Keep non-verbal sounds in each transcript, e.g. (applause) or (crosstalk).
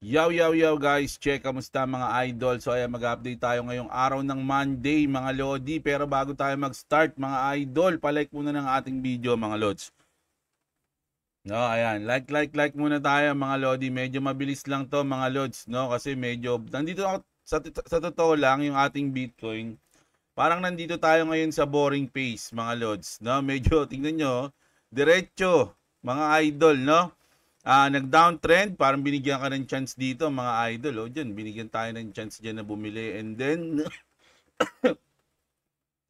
Yo, yo, yo guys! Check, kamusta mga idol? So ayan, mag-update tayo ngayong araw ng Monday mga Lodi. Pero bago tayo mag-start mga idol, palike muna ng ating video mga Lods. No, ayan. Like, like, like muna tayo mga Lodi. Medyo mabilis lang to mga Lods. No? Kasi medyo, nandito ako, sa, sa totoo lang, yung ating Bitcoin. Parang nandito tayo ngayon sa boring pace mga Lods. No? Medyo, tingnan nyo, oh. diretso mga idol. No? Ah, uh, nag-downtrend, parang binigyan ka ng chance dito mga idol. Oh, dyan, binigyan tayo ng chance dyan na bumili. And then, (coughs)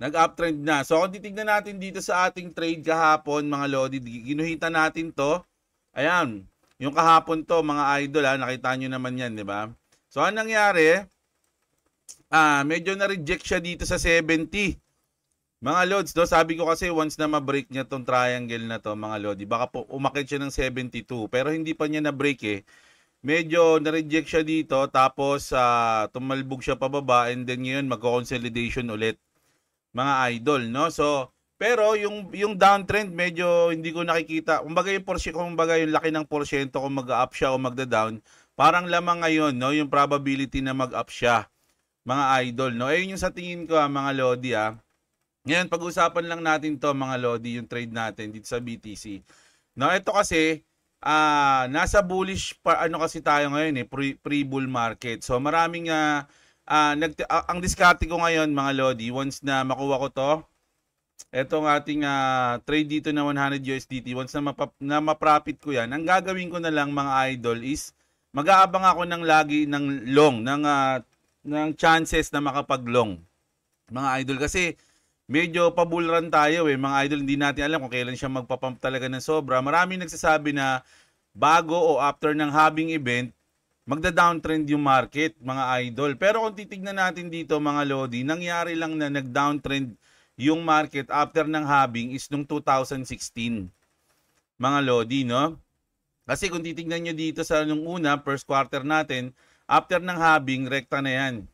nag-uptrend na. So, kung titignan natin dito sa ating trade kahapon mga Lodi, ginuhita natin to. Ayan, yung kahapon to mga idol ha, ah, nakita nyo naman yan, di ba? So, anong nangyari? Ah, medyo na-reject siya dito sa 70. Mga Lods, no, sabi ko kasi once na ma-break niya tong triangle na to, mga Lods, baka po umakit siya ng 72. Pero hindi pa niya na-break eh. Medyo na-reject siya dito, tapos uh, tumalbog siya pababa and then ngayon magko-consolidation ulit. Mga idol, no? So, pero yung yung downtrend medyo hindi ko nakikita. Kumbaga yung porsyento, kumbaga yung laki ng porsyento kung mag-up siya o magda-down, parang lamang ngayon, no, yung probability na mag-up siya. Mga idol, no. Ayun yung sa tingin ko, ah, mga Lods, ah ngayon, pag-usapan lang natin to mga Lodi, yung trade natin dito sa BTC. No, ito kasi, uh, nasa bullish, pa, ano kasi tayo ngayon eh, pre-bull pre market. So maraming, uh, uh, nag, uh, ang diskarte ko ngayon mga Lodi, once na makuha ko to, etong ating uh, trade dito na 100 USDT, once na, mapap, na ma-profit ko yan, ang gagawin ko na lang mga idol is, mag-aabang ako ng lagi ng long, ng, uh, ng chances na makapag-long. Mga idol, kasi medyo pabulran tayo eh. Mga idol, hindi natin alam kung kailan siya magpapump talaga ng sobra. Maraming nagsasabi na bago o after ng having event, magda-downtrend yung market, mga idol. Pero kung titignan natin dito, mga Lodi, nangyari lang na nag-downtrend yung market after ng having is nung 2016. Mga Lodi, no? Kasi kung titignan nyo dito sa nung una, first quarter natin, after ng having, rekta na yan.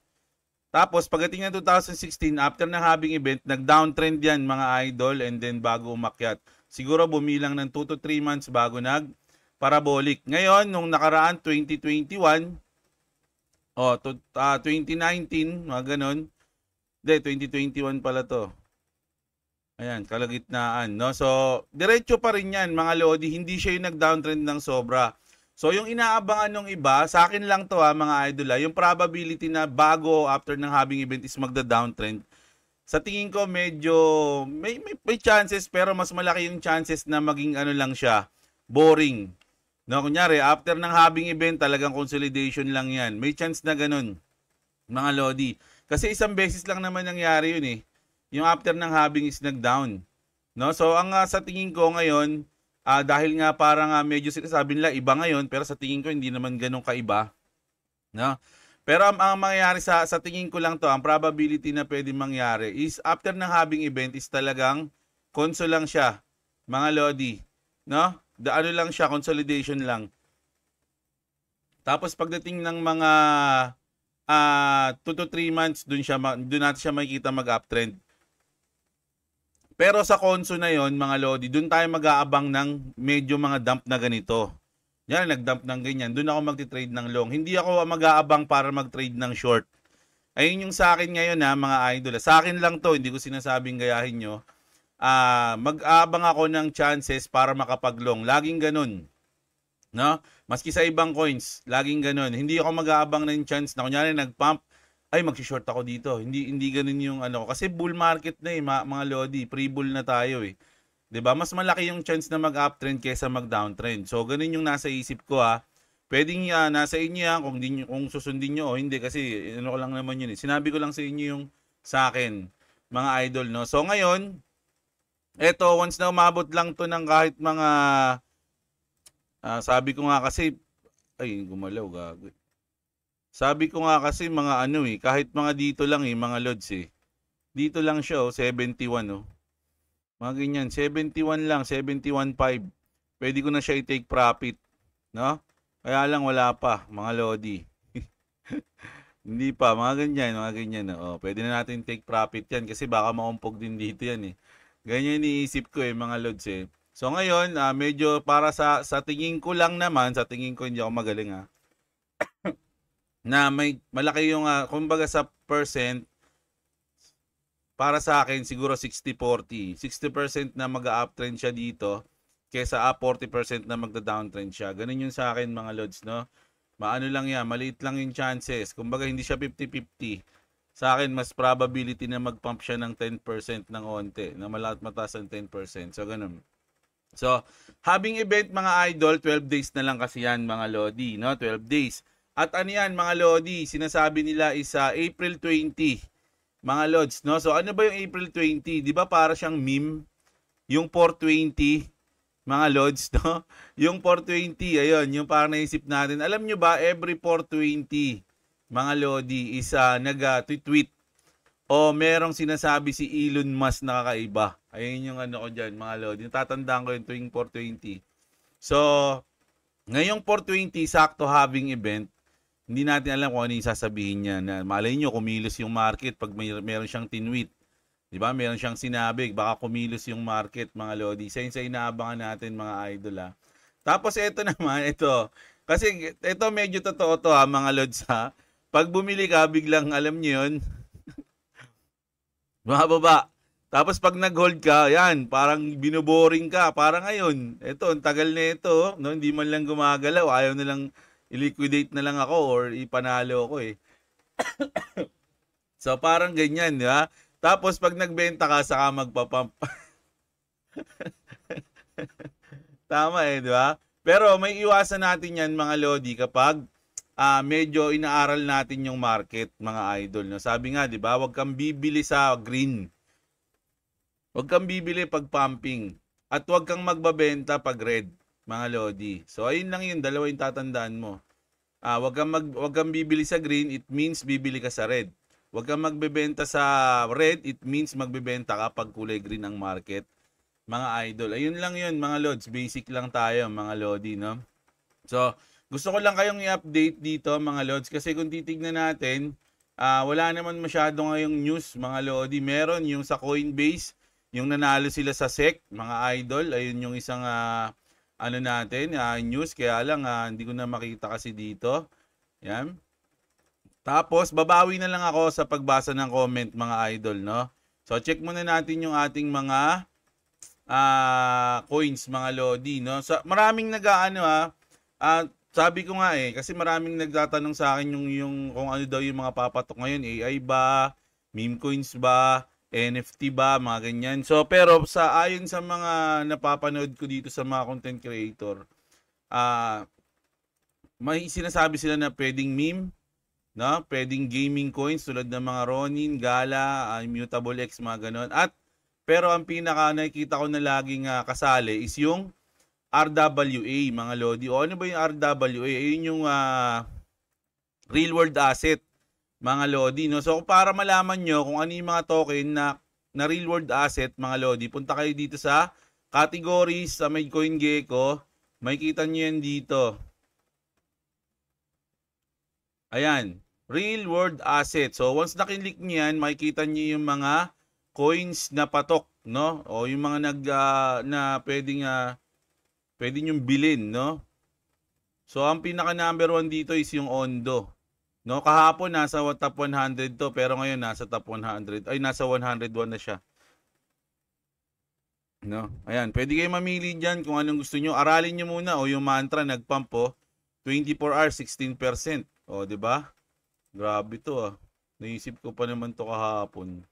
Tapos pagdating ng 2016, after ng having event, nag-downtrend yan mga idol and then bago umakyat. Siguro bumilang ng 2 to 3 months bago nag parabolic. Ngayon, nung nakaraan 2021, oh, uh, ah, 2019, mga ganun. Hindi, 2021 pala to. Ayan, kalagitnaan. No? So, diretso pa rin yan, mga Lodi. Hindi siya yung nag-downtrend ng sobra. So yung inaabangan ng iba, sa akin lang to ha ah, mga idol ha, ah, yung probability na bago after ng having event is magda-downtrend. Sa tingin ko medyo may, may, may chances pero mas malaki yung chances na maging ano lang siya, boring. No, kunyari, after ng having event, talagang consolidation lang yan. May chance na ganun, mga Lodi. Kasi isang beses lang naman nangyari yun eh. Yung after ng having is nag-down. No? So, ang uh, sa tingin ko ngayon, Uh, dahil nga parang uh, medyo sinasabi nila iba ngayon pero sa tingin ko hindi naman ganun kaiba. No? Pero ang, ang mangyayari sa, sa tingin ko lang to, ang probability na pwede mangyari is after ng having event is talagang console lang siya, mga Lodi. No? The, ano lang siya, consolidation lang. Tapos pagdating ng mga uh, ah, 2 to 3 months, doon siya, doon natin siya makikita mag-uptrend. Pero sa konso na yon mga Lodi, doon tayo mag-aabang ng medyo mga dump na ganito. Yan, nag-dump ng ganyan. Doon ako magti-trade ng long. Hindi ako mag-aabang para mag-trade ng short. Ayun yung sa akin ngayon ha, mga idol. Sa akin lang to, hindi ko sinasabing gayahin nyo. Uh, mag-aabang ako ng chances para makapag-long. Laging ganun. No? Maski sa ibang coins, laging ganun. Hindi ako mag-aabang ng chance na kunyari nag-pump, ay magsi-short ako dito. Hindi hindi ganoon yung ano kasi bull market na eh mga, mga lodi, pre-bull na tayo eh. 'Di ba? Mas malaki yung chance na mag-uptrend kaysa mag-downtrend. So ganun yung nasa isip ko ha. Ah. Pwedeng uh, nasa inyo yan ah, kung, din kung susundin niyo o oh, hindi kasi ano ko lang naman yun eh. Sinabi ko lang sa inyo yung sa akin mga idol no. So ngayon eto once na umabot lang to ng kahit mga uh, sabi ko nga kasi ay gumalaw gago eh. Sabi ko nga kasi mga ano eh, kahit mga dito lang eh, mga lods eh. Dito lang siya oh, 71 oh. Mga ganyan, 71 lang, 71.5. Pwede ko na siya i-take profit, no? Kaya lang wala pa, mga lodi. (laughs) Hindi pa, mga ganyan, mga ganyan. Oh, pwede na natin take profit yan kasi baka maumpog din dito yan eh. Ganyan iniisip ko eh, mga lods eh. So ngayon, uh, medyo para sa, sa tingin ko lang naman, sa tingin ko hindi ako magaling ah na may malaki yung uh, kumbaga sa percent para sa akin siguro 60-40. 60%, na mag-uptrend siya dito kaysa up 40% na magda-downtrend siya. Ganun yun sa akin mga lords no? Maano lang yan, maliit lang yung chances. Kumbaga hindi siya 50-50. Sa akin, mas probability na mag-pump siya ng 10% ng onte, na malat mataas ang 10%. So, ganun. So, having event mga idol, 12 days na lang kasi yan mga Lodi, no? 12 days. At ano yan mga Lodi, sinasabi nila is uh, April 20. Mga Lods, no? So ano ba yung April 20? 'Di ba para siyang meme yung 420 mga Lods, (laughs) no? Yung 420, ayun, yung parang naisip natin. Alam nyo ba, every 420, mga Lodi, is uh, ah, nag-tweet ah, o merong sinasabi si Elon Musk na kakaiba. Ayun yung ano ko dyan, mga Lodi. Natatandaan ko yung tuwing 420. So, ngayong 420, sakto having event, hindi natin alam kung ano yung sasabihin niya. Na, malay nyo, kumilos yung market pag may, meron siyang tinweet. Di ba? Meron siyang sinabi, baka kumilos yung market, mga Lodi. Sa sa inaabangan natin, mga idol, ha? Ah. Tapos, ito (laughs) naman, ito. Kasi, ito medyo totoo to, ha, ah, mga Lods, ha? Ah. Pag bumili ka, biglang, alam nyo yun, mababa. (laughs) Tapos, pag nag-hold ka, yan, parang binuboring ka. Parang ngayon, ito, ang tagal na ito, no? hindi man lang gumagalaw, ayaw nilang lang i-liquidate na lang ako or ipanalo ako eh. (coughs) so parang ganyan, di ba? Tapos pag nagbenta ka, saka magpapump. (laughs) Tama eh, di ba? Pero may iwasan natin yan mga Lodi kapag uh, medyo inaaral natin yung market mga idol. No? Sabi nga, di ba? Huwag kang bibili sa green. Huwag kang bibili pag pumping. At huwag kang magbabenta pag red mga Lodi. So ayun lang yun, dalawa yung tatandaan mo. Ah, wag kang mag wag kang bibili sa green, it means bibili ka sa red. Wag kang magbebenta sa red, it means magbebenta ka pag kulay green ang market. Mga idol, ayun lang yun mga Lods, basic lang tayo mga Lodi, no? So, gusto ko lang kayong i-update dito mga Lods kasi kung titingnan natin, uh, wala naman masyado ngayong news mga Lodi. Meron yung sa Coinbase, yung nanalo sila sa SEC, mga idol, ayun yung isang uh, ano natin, uh, news. Kaya lang, uh, hindi ko na makita kasi dito. Yan. Tapos, babawi na lang ako sa pagbasa ng comment, mga idol, no? So, check muna natin yung ating mga uh, coins, mga Lodi, no? So, maraming nag-ano, ha? Uh, sabi ko nga eh, kasi maraming nagtatanong sa akin yung, yung kung ano daw yung mga papatok ngayon. AI ba? Meme coins ba? NFT ba, mga ganyan. So, pero sa ayon sa mga napapanood ko dito sa mga content creator, ah uh, may sinasabi sila na pwedeng meme, no? Pwedeng gaming coins tulad ng mga Ronin, Gala, ah, Immutable X, mga ganon. At pero ang pinaka nakikita ko na laging uh, kasali is yung RWA, mga Lodi. O ano ba yung RWA? Ayun yung uh, real world asset mga Lodi. No? So para malaman nyo kung ano yung mga token na, na real world asset mga Lodi, punta kayo dito sa categories sa may CoinGecko. May kita nyo yan dito. Ayan, real world asset. So once nakilik nyo yan, makikita nyo yung mga coins na patok, no? O yung mga nag uh, na pwedeng uh, ah, pwedeng nyo bilhin, no? So ang pinaka number one dito is yung Ondo. No, kahapon nasa top 100 to pero ngayon nasa top 100. Ay, nasa 101 na siya. No. Ayan, pwede kayong mamili diyan kung anong gusto niyo. Aralin niyo muna o yung mantra nagpump po. 24 hours 16%. Oh, di ba? Grabe to ah. Naisip ko pa naman to kahapon.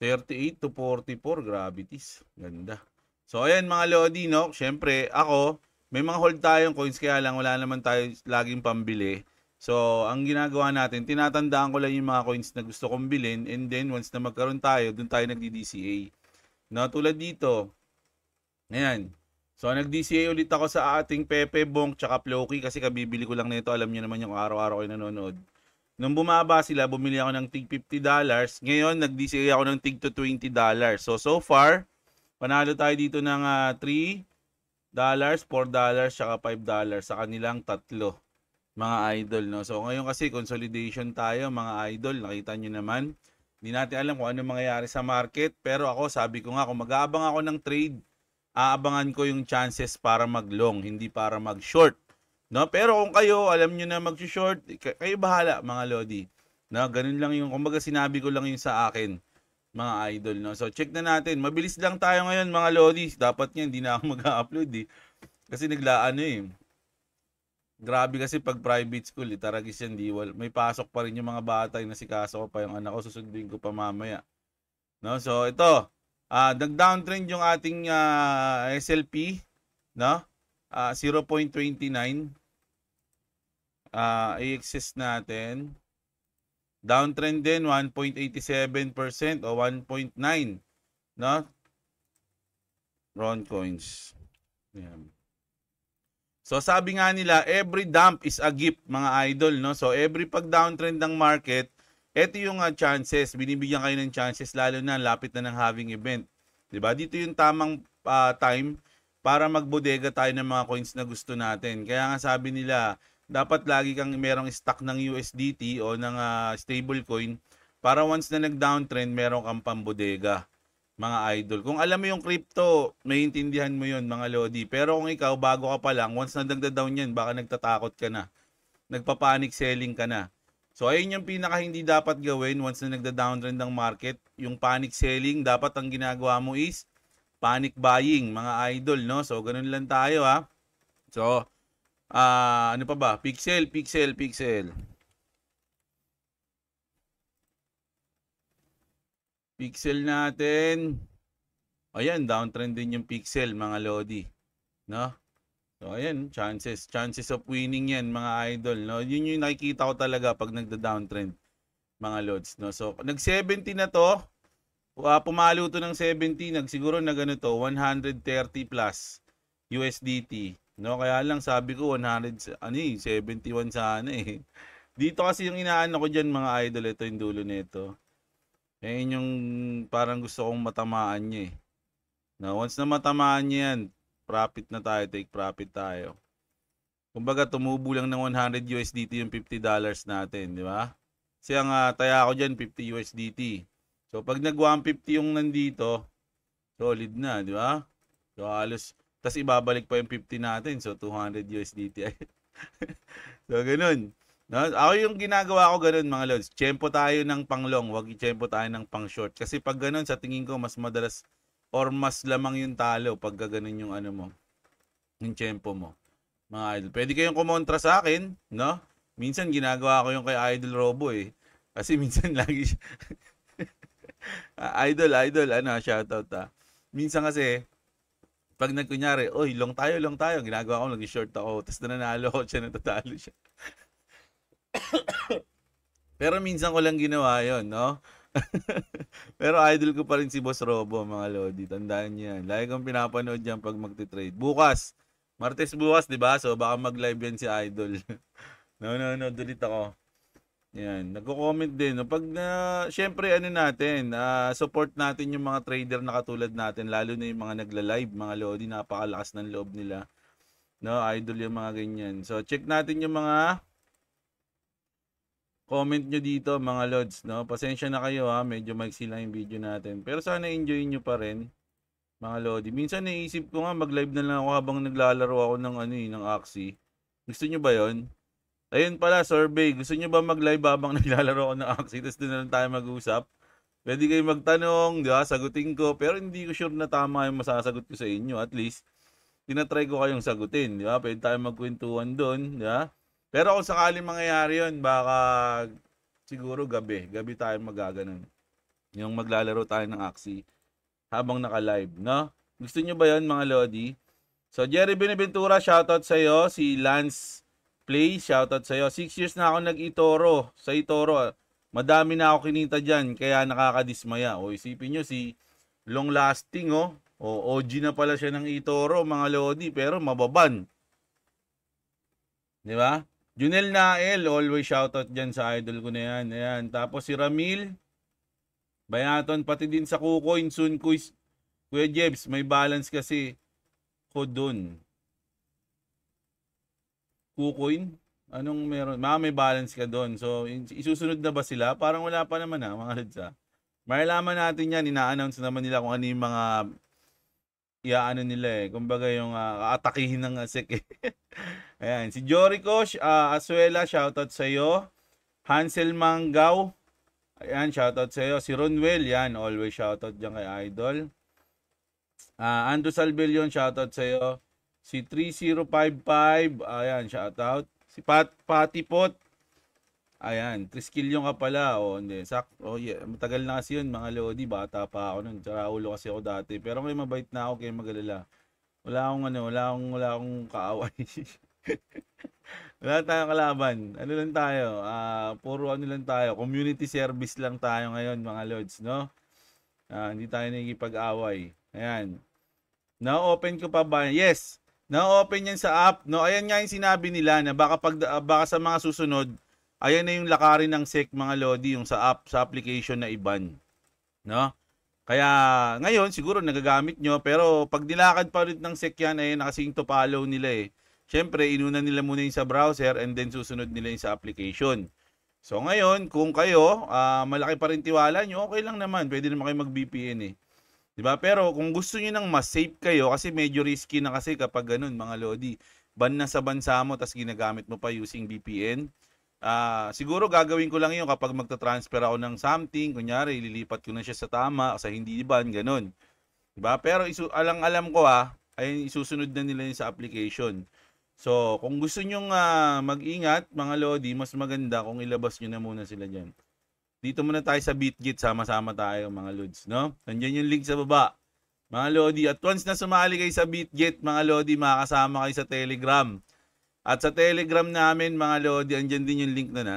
38 to 44 grabe gravities. Ganda. So ayan mga Lodi, no? Syempre, ako may mga hold tayong coins kaya lang wala naman tayo laging pambili. So, ang ginagawa natin, tinatandaan ko lang yung mga coins na gusto kong bilhin and then once na magkaroon tayo, dun tayo nagdi-DCA. No, tulad dito. Ayan. So, nag-DCA ulit ako sa ating Pepe Bong tsaka Floki kasi kabibili ko lang nito. Alam niyo naman yung araw-araw ko nanonood. Nung bumaba sila, bumili ako ng tig $50. Ngayon, nag-DCA ako ng tig to $20. So, so far, panalo tayo dito ng uh, ah, 3, dollars, 4 dollars, saka 5 dollars sa kanilang tatlo mga idol no. So ngayon kasi consolidation tayo mga idol, nakita niyo naman. Hindi natin alam kung ano mangyayari sa market, pero ako sabi ko nga kung mag-aabang ako ng trade, aabangan ko yung chances para mag-long, hindi para mag-short. No? Pero kung kayo, alam niyo na mag-short, kayo bahala mga lodi. No? Ganun lang yung, kumbaga sinabi ko lang yung sa akin mga idol. No? So, check na natin. Mabilis lang tayo ngayon, mga lodis. Dapat nga, hindi na ako (laughs) mag-upload eh. Kasi naglaan eh. Grabe kasi pag private school, eh, taragis yan, diwal. May pasok pa rin yung mga bata, nasikaso ko pa yung anak ko, susunduin ko pa mamaya. No? So, ito. Uh, ah, nag-downtrend yung ating uh, ah, SLP. No? Uh, 0.29. Uh, i-access natin. Downtrend din 1.87% o 1.9 no? Ron coins. Ayan. So sabi nga nila, every dump is a gift mga idol, no? So every pag downtrend ng market, ito yung uh, chances, binibigyan kayo ng chances lalo na lapit na ng having event. 'Di ba? Dito yung tamang uh, time para magbodega tayo ng mga coins na gusto natin. Kaya nga sabi nila, dapat lagi kang merong stock ng USDT o ng uh, ah, stablecoin para once na nag-downtrend, meron kang pambodega, mga idol. Kung alam mo yung crypto, maintindihan mo yun, mga lodi. Pero kung ikaw, bago ka pa lang, once na nagda-down yan, baka nagtatakot ka na. Nagpapanic selling ka na. So, ayun yung pinaka hindi dapat gawin once na nagda-downtrend ang market. Yung panic selling, dapat ang ginagawa mo is panic buying, mga idol, no? So, ganun lang tayo, ha? So, Ah, ano pa ba? Pixel, pixel, pixel. Pixel natin. Ayan, downtrend din yung pixel, mga lodi. No? So, ayan, chances. Chances of winning yan, mga idol. No? Yun yung nakikita ko talaga pag nagda-downtrend, mga lods. No? So, nag-70 na to. Uh, pumalo to ng 70. Nagsiguro na ganito, 130 plus USDT. No, kaya lang sabi ko 100 ano eh, 71 sana eh. (laughs) Dito kasi yung inaano ko diyan mga idol ito yung dulo nito. Eh yung parang gusto kong matamaan niya eh. Now, once na matamaan niya yan, profit na tayo, take profit tayo. Kumbaga tumubo lang ng 100 USDT yung 50 dollars natin, di ba? Kasi ang uh, taya ko diyan 50 USDT. So pag nag 150 yung nandito, solid na, di ba? So halos tapos ibabalik pa yung 50 natin. So, 200 USDT. (laughs) so, ganun. No? Ako yung ginagawa ko ganun mga lods. Tempo tayo ng pang long, wag i-tempo tayo ng pang short. Kasi pag ganun sa tingin ko mas madalas or mas lamang yung talo pag ganun yung ano mo, yung tempo mo. Mga idol, pwede kayong kumontra sa akin, no? Minsan ginagawa ko yung kay Idol Robo eh. Kasi (laughs) minsan lagi siya... (laughs) Ah, idol, idol, ano, shoutout ah. Minsan kasi pag nagkunyari, oy, long tayo, long tayo, ginagawa ko, nag-short ako, tapos nananalo ko siya, natatalo siya. (coughs) Pero minsan ko lang ginawa yon no? (laughs) Pero idol ko pa rin si Boss Robo, mga Lodi. Tandaan niyo yan. Lagi kong pinapanood yan pag magte-trade. Bukas. Martes bukas, di ba? So baka mag-live yan si Idol. (laughs) no, no, no. Dulit ako. Yan, nagko-comment din. No? Pag na, syempre ano natin, uh, support natin yung mga trader na katulad natin, lalo na yung mga nagla-live, mga lodi, napakalakas ng loob nila. No, idol yung mga ganyan. So, check natin yung mga comment nyo dito mga lods, no? Pasensya na kayo ha, medyo maiksi yung video natin. Pero sana enjoy nyo pa rin mga lodi. Minsan naisip ko nga mag-live na lang ako habang naglalaro ako ng ano eh, ng Axie. Gusto nyo ba 'yon? Ayun pala, survey. Gusto nyo ba mag-live habang (laughs) naglalaro ako ng Axie? Tapos doon na lang tayo mag-usap. Pwede kayo magtanong, di ba? Sagutin ko. Pero hindi ko sure na tama yung masasagot ko sa inyo. At least, tinatry ko kayong sagutin, di ba? Pwede tayo magkwentuhan doon, di ba? Pero kung sakaling mangyayari yun, baka siguro gabi. Gabi tayo magaganon. Yung maglalaro tayo ng Axie habang naka-live, no? Gusto nyo ba yun, mga Lodi? So, Jerry Beneventura, shoutout sa iyo. Si Lance Play, shoutout sa'yo. 6 years na ako nag-itoro sa Itoro. Ah, madami na ako kinita dyan, kaya nakakadismaya. O isipin nyo, si long lasting, oh. O, OG na pala siya ng Itoro, mga Lodi, pero mababan. Di ba? Junel Nael, always shoutout dyan sa idol ko na yan. Ayan. Tapos si Ramil, Bayaton, pati din sa Kukoin, Sunkuy, Kuya Jebs, may balance kasi ko dun. KuCoin? Anong meron? Mga may balance ka doon. So, isusunod na ba sila? Parang wala pa naman ha, ah, mga Lods ha. Ah. natin yan. Ina-announce naman nila kung ano yung mga iaano nila eh. Kumbaga yung uh, ah, atakihin ng asik eh. (laughs) Ayan. Si Jorico uh, Asuela, shoutout sa iyo. Hansel Mangaw. Ayan, shoutout sa iyo. Si Ronwell, yan. Always shoutout dyan kay Idol. Uh, Andrew Salbillion, shoutout sa iyo. Si 3055, ayan, shout out. Si Pat Patipot, ayan, Triskilyo nga pala. O, hindi, sak oh, yeah. matagal na kasi yun, mga lodi, bata pa ako nun. Tsara ulo kasi ako dati. Pero ngayon mabait na ako, kaya magalala. Wala akong ano, wala akong, wala akong kaaway. (laughs) wala tayong kalaban. Ano lang tayo? Uh, puro ano lang tayo. Community service lang tayo ngayon mga lords, no? Uh, hindi tayo nagkikipag-away. Ayan. Na-open ko pa ba? Yes. Na-open yan sa app. No, ayan nga yung sinabi nila na baka, pag, ah, baka sa mga susunod, ayan na yung lakarin ng SEC mga Lodi, yung sa app, sa application na iban. No? Kaya ngayon siguro nagagamit nyo pero pag nilakad pa rin ng SEC yan ay eh, nakasing to follow nila eh. Siyempre inuna nila muna yung sa browser and then susunod nila yung sa application. So ngayon kung kayo uh, malaki pa rin tiwala nyo okay lang naman pwede naman kayo mag VPN eh. 'Di ba? Pero kung gusto niyo nang mas safe kayo kasi medyo risky na kasi kapag ganun mga lodi, ban na sa bansa mo tas ginagamit mo pa using VPN. Uh, ah, siguro gagawin ko lang yun kapag magta-transfer ako ng something, kunyari ililipat ko na siya sa tama sa hindi ban, ganun. 'Di ba? Pero isu alang-alam ko ah, ay isusunod na nila 'yan sa application. So, kung gusto niyo uh, ah, mag-ingat, mga lodi, mas maganda kung ilabas niyo na muna sila diyan. Dito muna tayo sa BitGit. Sama-sama tayo mga Lods. No? Nandiyan yung link sa baba. Mga Lodi, at once na sumali kayo sa BitGit, mga Lodi, makakasama kayo sa Telegram. At sa Telegram namin, mga Lodi, andyan din yung link na na.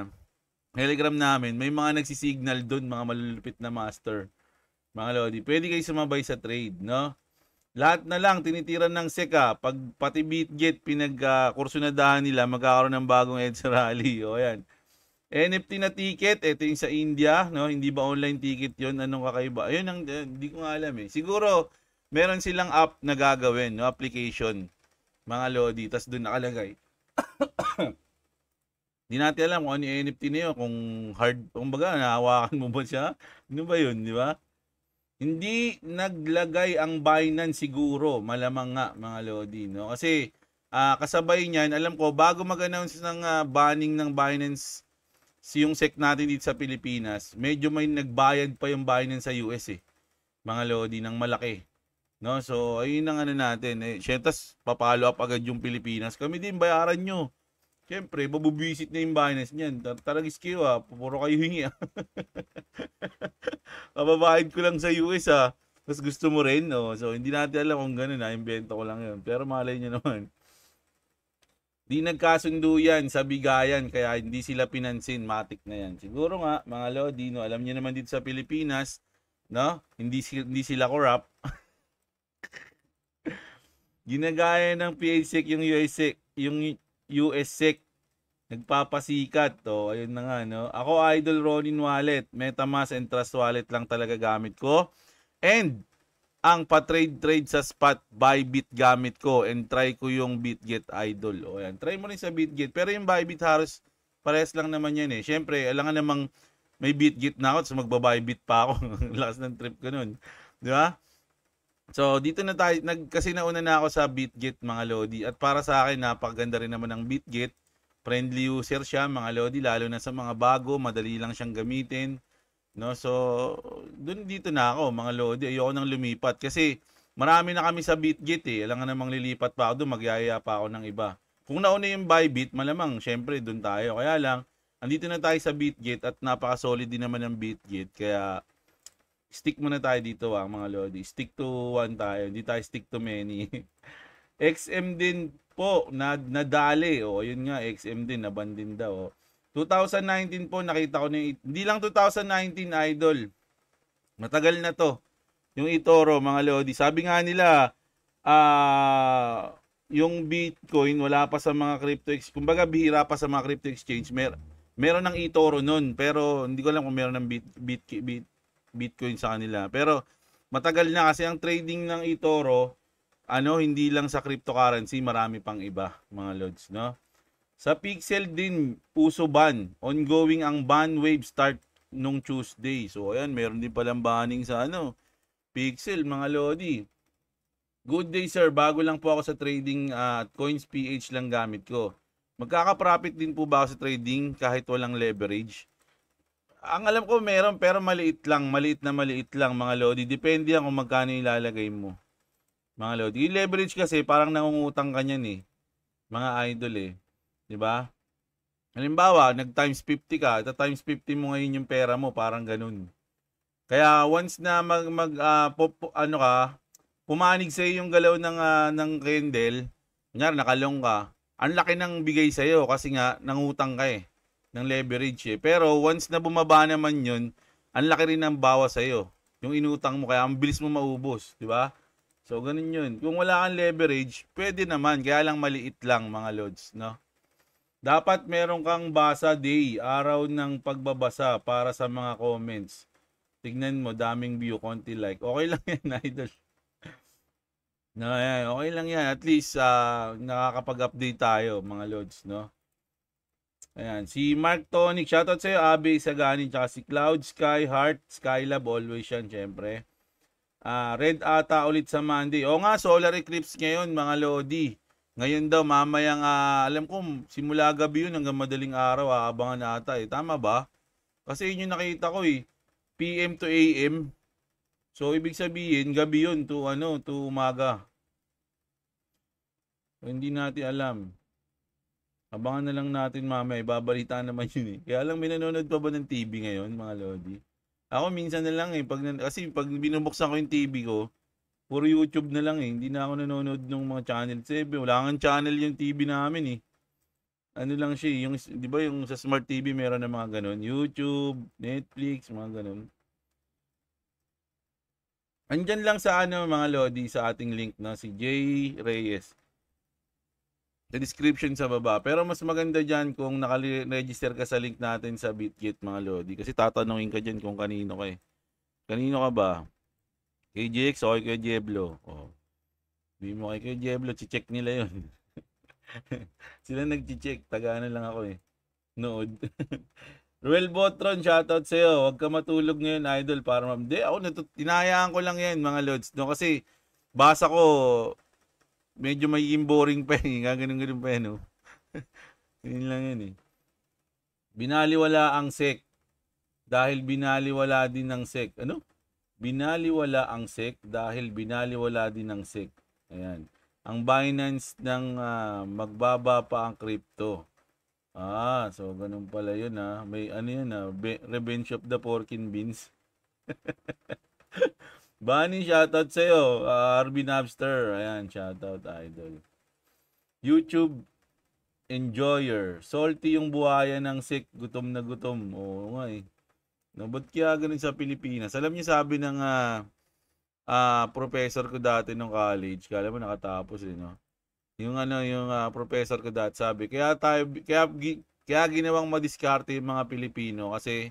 Telegram namin, may mga nagsisignal doon, mga malulupit na master. Mga Lodi, pwede kayo sumabay sa trade, no? Lahat na lang, tinitira ng SECA. Pag pati BitGit, pinag-kursunadahan ah, uh, nila, magkakaroon ng bagong Edge rally. O, yan. NFT na ticket, ito yung sa India, no? Hindi ba online ticket 'yon? Anong kakaiba? Ayun ang eh, hindi ko nga alam eh. Siguro meron silang app na gagawin, no? Application. Mga lodi, tas doon nakalagay. Hindi (coughs) natin alam kung ano yung NFT na yun, kung hard, kung baga, nahawakan mo ba siya? Ano ba yun, di ba? Hindi naglagay ang Binance siguro, malamang nga mga lodi, no? Kasi uh, kasabay niyan, alam ko, bago mag-announce ng uh, banning ng Binance si yung SEC natin dito sa Pilipinas, medyo may nagbayad pa yung bayan sa US eh. Mga lodi ng malaki. No, so ayun ang ano natin. Eh, Shentas, papalo up agad yung Pilipinas. Kami din, bayaran nyo. Siyempre, babubisit na yung Binance niyan. Tarang iskiw ha. Ah, puro kayo hingi ha. Ah. (laughs) Kababahid ko lang sa US ha. Ah. Tapos gusto mo rin, no? So, hindi natin alam kung ganun ha. Invento ko lang yun. Pero malay nyo naman. Di nagkasundo yan sa bigayan kaya hindi sila pinansin. Matik na yan. Siguro nga, mga Lodino, alam niyo naman dito sa Pilipinas, no? Hindi, hindi sila corrupt. (laughs) Ginagaya ng PHSEC yung USSEC, yung USSEC nagpapasikat. to oh, ayun na nga, no? Ako, Idol Ronin Wallet. MetaMask and Trust Wallet lang talaga gamit ko. And, ang pa-trade-trade sa spot buy bit gamit ko and try ko yung BitGet Idol. O yan, try mo rin sa BitGet. Pero yung Bybit Harris, parehas lang naman yan eh. Siyempre, nga namang may BitGet na ako, so magbabaybit pa ako. Last (laughs) ng trip ko nun. Di ba? So, dito na tayo, nag, kasi nauna na ako sa BitGet mga Lodi. At para sa akin, napakaganda rin naman ng BitGet. Friendly user siya mga Lodi, lalo na sa mga bago, madali lang siyang gamitin No, so doon dito na ako, mga lodi, ayoko nang lumipat kasi marami na kami sa Bitgit eh. Alam nga namang lilipat pa ako doon, magyaya pa ako ng iba. Kung nauna yung Bybit, malamang syempre doon tayo. Kaya lang, andito na tayo sa Bitgit at napaka-solid din naman ng Bitgit. Kaya stick muna tayo dito ah, mga lodi. Stick to one tayo, hindi tayo stick to many. (laughs) XM din po, na, nadali. O, oh, yun nga, XM din, naban din daw. Oh. 2019 po, nakita ko na yung, hindi lang 2019, idol. Matagal na to. Yung Itoro, mga Lodi. Sabi nga nila, ah, uh, yung Bitcoin wala pa sa mga crypto exchange. Kumbaga bihira pa sa mga crypto exchange. Mer meron ng Itoro noon, pero hindi ko alam kung meron ng bit, bit, bit, Bitcoin sa kanila. Pero matagal na kasi ang trading ng Itoro, ano, hindi lang sa cryptocurrency, marami pang iba, mga lods, no? Sa Pixel din, puso ban. Ongoing ang ban wave start nung Tuesday. So, ayan, meron din palang banning sa ano, Pixel, mga Lodi. Good day, sir. Bago lang po ako sa trading ah, at uh, Coins PH lang gamit ko. Magkaka-profit din po ba sa trading kahit walang leverage? Ang alam ko meron pero maliit lang, maliit na maliit lang mga lodi. Depende yan kung magkano ilalagay mo. Mga lodi, yung leverage kasi parang nangungutang ka niyan eh. Mga idol eh. 'Di ba? Halimbawa, nag times 50 ka, ita times 50 mo ngayon yung pera mo, parang ganun. Kaya once na mag mag uh, ah, pop, ano ka, pumanig sa yung galaw ng uh, ng candle, kunyari nakalong ka, ang laki ng bigay sa iyo kasi nga nangutang ka eh ng leverage eh. Pero once na bumaba naman 'yun, ang laki rin ng bawa sa iyo. Yung inutang mo kaya ang bilis mo maubos, 'di ba? So ganun 'yun. Kung wala kang leverage, pwede naman, kaya lang maliit lang mga lords, no? Dapat meron kang basa day, araw ng pagbabasa para sa mga comments. Tignan mo, daming view, konti like. Okay lang yan, (laughs) idol. No, yan. Okay lang yan. At least uh, nakakapag-update tayo, mga lords, no? Ayan, si Mark Tonic, shoutout sa'yo, Abe Saganin, tsaka si Cloud, Sky, Heart, Skylab, always yan, syempre. Uh, red ata ulit sa Monday. O nga, solar eclipse ngayon, mga lodi. Ngayon daw, mamaya uh, alam ko, simula gabi yun hanggang madaling araw, aabangan na ata eh. Tama ba? Kasi inyo nakita ko eh. PM to AM. So, ibig sabihin, gabi yun to, ano, to umaga. So, hindi natin alam. Abangan na lang natin mamaya. Ibabalita naman yun eh. Kaya lang may pa ba ng TV ngayon, mga Lodi? Ako minsan na lang eh. Pag, kasi pag binubuksan ko yung TV ko, Puro YouTube na lang eh. Hindi na ako nanonood ng mga channel 7. Wala kang channel yung TV namin eh. Ano lang siya, eh. yung, di ba yung sa smart TV meron na mga ganun. YouTube, Netflix, mga ganun. Andyan lang sa ano mga Lodi sa ating link na si Jay Reyes. Sa description sa baba. Pero mas maganda dyan kung nakaregister ka sa link natin sa BitKit mga Lodi. Kasi tatanungin ka dyan kung kanino ka eh. Kanino ka ba? Kay GX o kay Diablo. Oh. Sabi mo kay Kuya Diablo, check nila yun. (laughs) Sila nag-check. taga ano lang ako eh. Nood. (laughs) Ruel Botron, shoutout sa'yo. Huwag ka matulog ngayon, idol. Para ma... Hindi, ako, natu- tinayaan ko lang yan, mga lods. No, kasi, basa ko, medyo magiging boring pa eh. Gaganong-ganong pa eh, no? (laughs) yun lang yan eh. Binaliwala ang sek. Dahil binaliwala din ng sek. Ano? binaliwala ang SEC dahil binaliwala din ang SEC. Ayan. Ang Binance ng uh, magbaba pa ang crypto. Ah, so ganun pala yun ha. Ah. May ano yun ha, ah, Revenge of the Porkin Beans. (laughs) Bunny, shoutout sa'yo. Uh, Arby Napster. Ayan, shoutout idol. YouTube Enjoyer. Salty yung buhaya ng sick. Gutom na gutom. Oo nga eh. No, ba't kaya ganun sa Pilipinas? Alam niyo sabi ng uh, uh, professor ko dati nung college, kala mo nakatapos eh, no? Yung ano, yung uh, professor ko dati sabi, kaya tayo kaya kaya ginawang madiskarte yung mga Pilipino kasi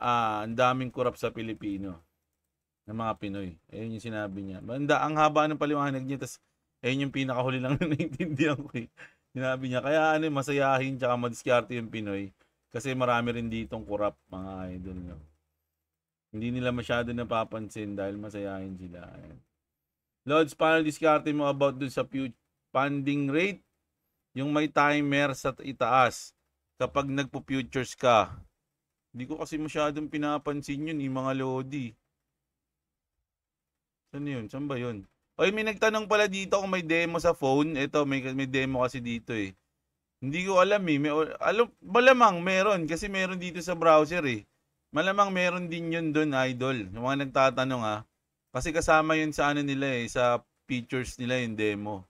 uh, ang daming korap sa Pilipino ng mga Pinoy. Ayun yung sinabi niya. Banda, ang haba ng paliwanag niya, tas ayun yung pinakahuli lang na (laughs) naiintindihan ko eh. Sinabi niya, kaya ano, masayahin tsaka madiskarte yung Pinoy kasi marami rin ditong corrupt mga idol nyo. Hindi nila masyado napapansin dahil masayahin sila. Ayan. Lods, paano diskarte mo about dun sa future funding rate? Yung may timer sa itaas kapag nagpo-futures ka. Hindi ko kasi masyadong pinapansin yun, yung eh, mga Lodi. Saan yun? Saan ba yun? Oy, may nagtanong pala dito kung may demo sa phone. Ito, may, may demo kasi dito eh. Hindi ko alam eh. May, alam, malamang meron kasi meron dito sa browser eh. Malamang meron din yun doon, idol. Yung mga nagtatanong ah. Kasi kasama yun sa ano nila eh, sa features nila yung demo.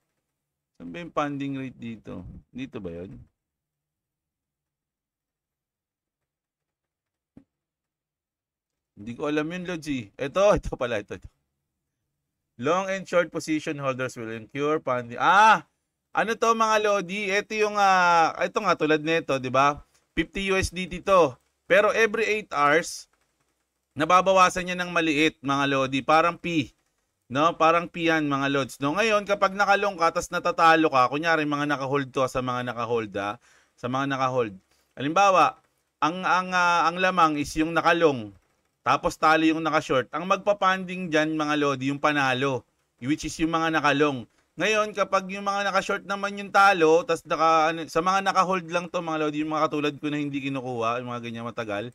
Saan ba yung funding rate dito? Dito ba yun? Hindi ko alam yun, Logi. Ito, ito pala, ito, ito. Long and short position holders will incur funding. Ah! Ano to mga Lodi? Ito yung, uh, ito nga tulad nito, di ba? 50 USDT to. Pero every 8 hours, nababawasan niya ng maliit mga Lodi. Parang P. No? Parang P yan mga Lods. No? Ngayon, kapag nakalong ka, tapos natatalo ka, kunyari mga nakahold to sa mga nakahold, ha? sa mga nakahold. Halimbawa, ang, ang, uh, ang lamang is yung nakalong, tapos tali yung nakashort. Ang magpapanding dyan mga Lodi, yung panalo, which is yung mga nakalong. Ngayon, kapag yung mga naka-short naman yung talo, tas naka, ano, sa mga naka-hold lang to, mga lodi, yung mga katulad ko na hindi kinukuha, yung mga ganyan matagal,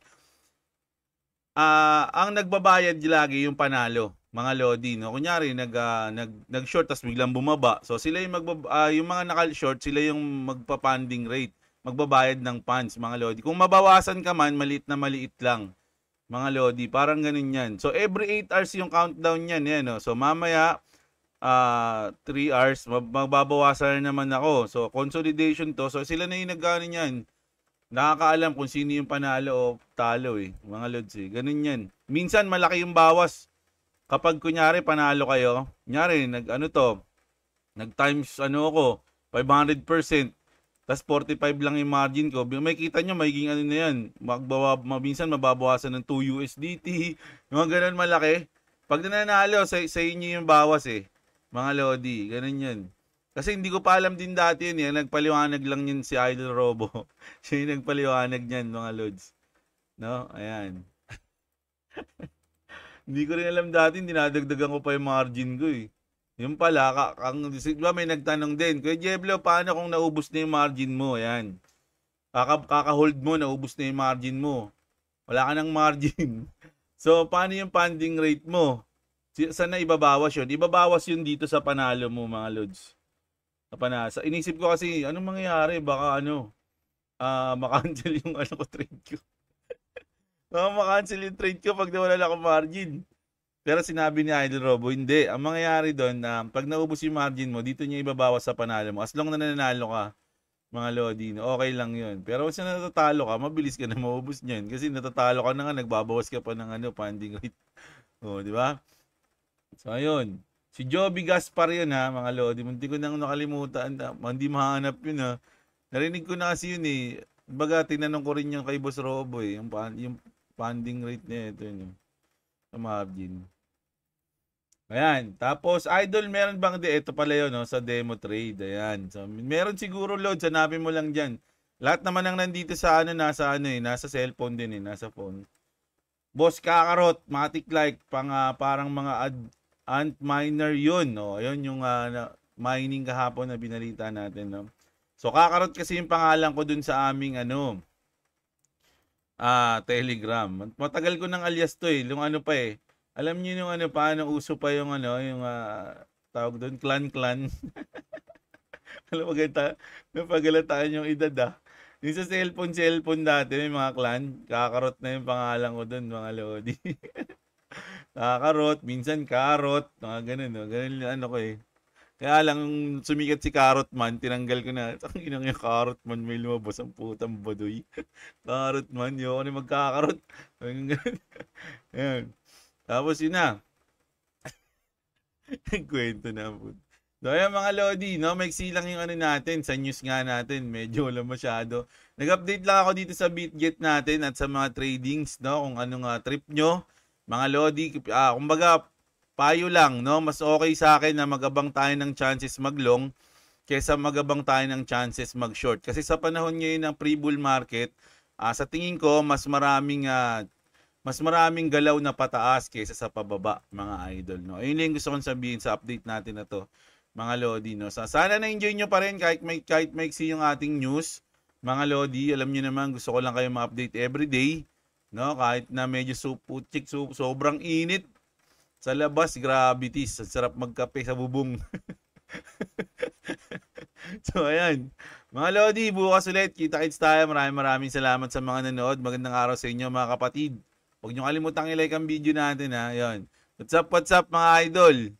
uh, ang nagbabayad lagi yung panalo, mga lodi. No? Kunyari, nag, uh, nag, nag-short, tas biglang bumaba. So, sila yung, magbab- uh, ah, yung mga naka-short, sila yung magpa-funding rate, magbabayad ng funds, mga lodi. Kung mabawasan ka man, maliit na maliit lang. Mga lodi, parang ganun yan. So, every 8 hours yung countdown yan. Yan, eh, no? So, mamaya, uh, ah, 3 hours, magbabawasan na naman ako. So, consolidation to. So, sila na yung nagkano yan. Nakakaalam kung sino yung panalo o talo eh. Mga lods eh. Ganun yan. Minsan, malaki yung bawas. Kapag kunyari, panalo kayo. Kunyari, nag, ano to, nag times, ano ako, 500%. Tapos 45 lang yung margin ko. May kita nyo, magiging ano na yan. Magbawa, mabinsan mababawasan ng 2 USDT. (laughs) Yung mga ganun malaki. Pag nananalo, sa, sa inyo yung bawas eh. Mga Lodi, ganun yun. Kasi hindi ko pa alam din dati yun. Yan. Eh. Nagpaliwanag lang yun si Idol Robo. (laughs) Siya yung nagpaliwanag niyan, mga Lods. No? Ayan. (laughs) hindi ko rin alam dati. Dinadagdagan ko pa yung margin ko eh. Yung pala, ka, ang, diba, may nagtanong din. Kuya Jeblo, paano kung naubos na yung margin mo? Ayan. Kaka, kaka-hold mo, naubos na yung margin mo. Wala ka ng margin. (laughs) so, paano yung funding rate mo? Sana ibabawas yun. Ibabawas yun dito sa panalo mo, mga Lods. Sa panasa. Inisip ko kasi, anong mangyayari? Baka ano, uh, makancel yung ano ko trade ko. (laughs) Baka makancel yung trade ko pag nawala na akong margin. Pero sinabi ni Idol Robo, hindi. Ang mangyayari doon, um, pag naubos yung margin mo, dito niya ibabawas sa panalo mo. As long na nananalo ka, mga Lodino, okay lang yun. Pero once na natatalo ka, mabilis ka na maubos niyan. Kasi natatalo ka na nga, nagbabawas ka pa ng ano, funding rate. (laughs) o, oh, di ba? So, ayun. Si Joby Gaspar yun ha, mga lodi. hindi ko nang nakalimutan. Hindi mahanap yun ha. Narinig ko na kasi yun eh. Baga, tinanong ko rin yung kay Boss Robo eh. Yung, yung funding rate niya. Ito yun. Sa eh. margin. Ayan. Tapos, idol, meron bang, de, ito pala yun, no, sa demo trade. Ayan. So, meron siguro, Lord, sanapin mo lang dyan. Lahat naman ang nandito sa ano, nasa ano eh, nasa cellphone din eh, nasa phone. Boss Kakarot, Matic Like, pang, uh, parang mga ad, Ant miner yun, no? Ayun yung uh, mining kahapon na binalita natin, no? So, kakarot kasi yung pangalan ko dun sa aming, ano, ah, Telegram. Matagal ko ng alias to, eh. Yung ano pa, eh. Alam niyo yung ano, paano uso pa yung, ano, yung, uh, tawag doon, clan-clan. (laughs) Alam mo, ganta, napagalataan yung edad, ah. Yung sa cellphone, cellphone dati, may mga clan, kakarot na yung pangalan ko dun, mga lodi. (laughs) Nakakarot, minsan carrot, mga ganun, no? ganun ano ko eh. Kaya lang, sumikat si Carrot Man, tinanggal ko na. (laughs) Ang inang yung Carrot Man, may lumabas ang putang baduy. carrot (laughs) Man, yun ako na magkakarot. (laughs) Ayan. Tapos yun na. Nagkwento na po. So, ayan mga Lodi, no? Maiksi lang yung ano natin. Sa news nga natin, medyo wala masyado. Nag-update lang ako dito sa BitGet natin at sa mga tradings, no? Kung ano nga trip nyo. Mga Lodi, uh, kumbaga, payo lang, no? Mas okay sa akin na magabang tayo ng chances maglong kaysa magabang tayo ng chances mag-short. Kasi sa panahon ngayon ng pre-bull market, uh, sa tingin ko, mas maraming uh, mas maraming galaw na pataas kaysa sa pababa, mga idol. No? Ayun lang gusto kong sabihin sa update natin na to, mga Lodi. No? So, sana na-enjoy nyo pa rin kahit may, kahit may yung ating news. Mga Lodi, alam nyo naman, gusto ko lang kayo ma-update everyday. No, kahit na medyo suputik, so, sobrang init sa labas, gravities. Ang sarap magkape sa bubong. (laughs) so, ayan. Mga Lodi, bukas ulit. Kita-kits tayo. Maraming maraming salamat sa mga nanood. Magandang araw sa inyo, mga kapatid. Huwag niyo kalimutang i-like ang video natin, ha? Ayan. What's up, what's up, mga idol?